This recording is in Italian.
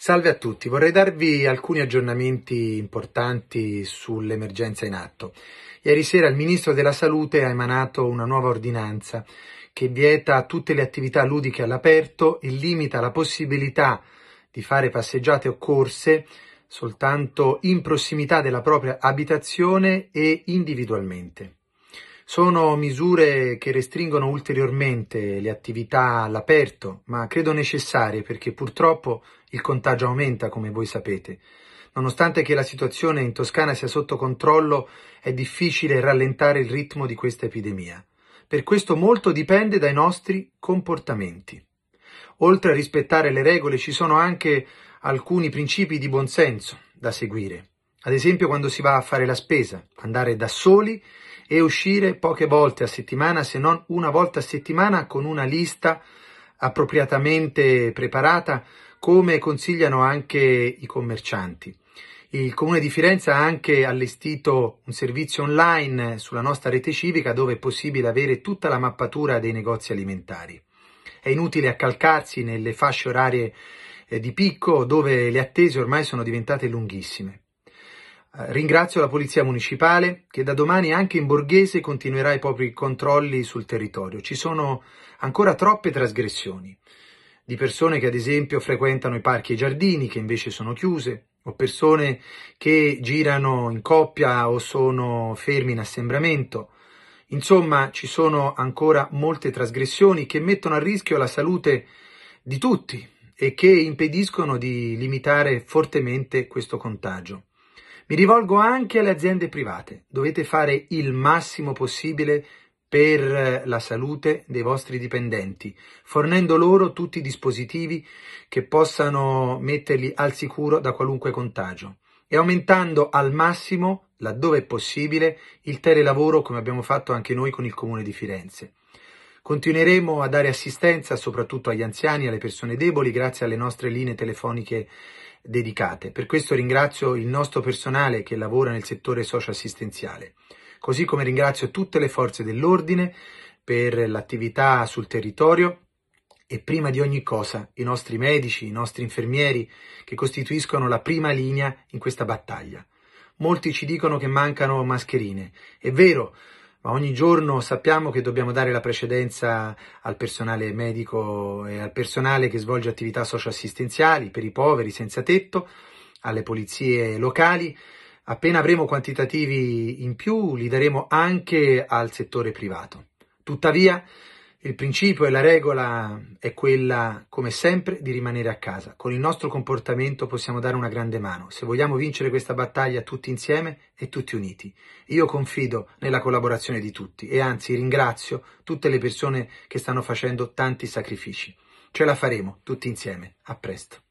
Salve a tutti, vorrei darvi alcuni aggiornamenti importanti sull'emergenza in atto. Ieri sera il Ministro della Salute ha emanato una nuova ordinanza che vieta tutte le attività ludiche all'aperto e limita la possibilità di fare passeggiate o corse soltanto in prossimità della propria abitazione e individualmente. Sono misure che restringono ulteriormente le attività all'aperto, ma credo necessarie perché purtroppo il contagio aumenta, come voi sapete. Nonostante che la situazione in Toscana sia sotto controllo, è difficile rallentare il ritmo di questa epidemia. Per questo molto dipende dai nostri comportamenti. Oltre a rispettare le regole ci sono anche alcuni principi di buonsenso da seguire. Ad esempio quando si va a fare la spesa, andare da soli e uscire poche volte a settimana, se non una volta a settimana, con una lista appropriatamente preparata, come consigliano anche i commercianti. Il Comune di Firenze ha anche allestito un servizio online sulla nostra rete civica dove è possibile avere tutta la mappatura dei negozi alimentari. È inutile accalcarsi nelle fasce orarie eh, di picco dove le attese ormai sono diventate lunghissime. Ringrazio la Polizia Municipale che da domani anche in Borghese continuerà i propri controlli sul territorio. Ci sono ancora troppe trasgressioni di persone che ad esempio frequentano i parchi e i giardini che invece sono chiuse o persone che girano in coppia o sono fermi in assembramento. Insomma, ci sono ancora molte trasgressioni che mettono a rischio la salute di tutti e che impediscono di limitare fortemente questo contagio. Mi rivolgo anche alle aziende private. Dovete fare il massimo possibile per eh, la salute dei vostri dipendenti, fornendo loro tutti i dispositivi che possano metterli al sicuro da qualunque contagio e aumentando al massimo, laddove è possibile, il telelavoro come abbiamo fatto anche noi con il Comune di Firenze. Continueremo a dare assistenza soprattutto agli anziani e alle persone deboli grazie alle nostre linee telefoniche dedicate. Per questo ringrazio il nostro personale che lavora nel settore socioassistenziale, così come ringrazio tutte le forze dell'ordine per l'attività sul territorio e prima di ogni cosa i nostri medici, i nostri infermieri che costituiscono la prima linea in questa battaglia. Molti ci dicono che mancano mascherine. È vero, ma ogni giorno sappiamo che dobbiamo dare la precedenza al personale medico e al personale che svolge attività socioassistenziali per i poveri senza tetto, alle polizie locali. Appena avremo quantitativi in più li daremo anche al settore privato. Tuttavia, il principio e la regola è quella, come sempre, di rimanere a casa. Con il nostro comportamento possiamo dare una grande mano, se vogliamo vincere questa battaglia tutti insieme e tutti uniti. Io confido nella collaborazione di tutti e anzi ringrazio tutte le persone che stanno facendo tanti sacrifici. Ce la faremo tutti insieme. A presto.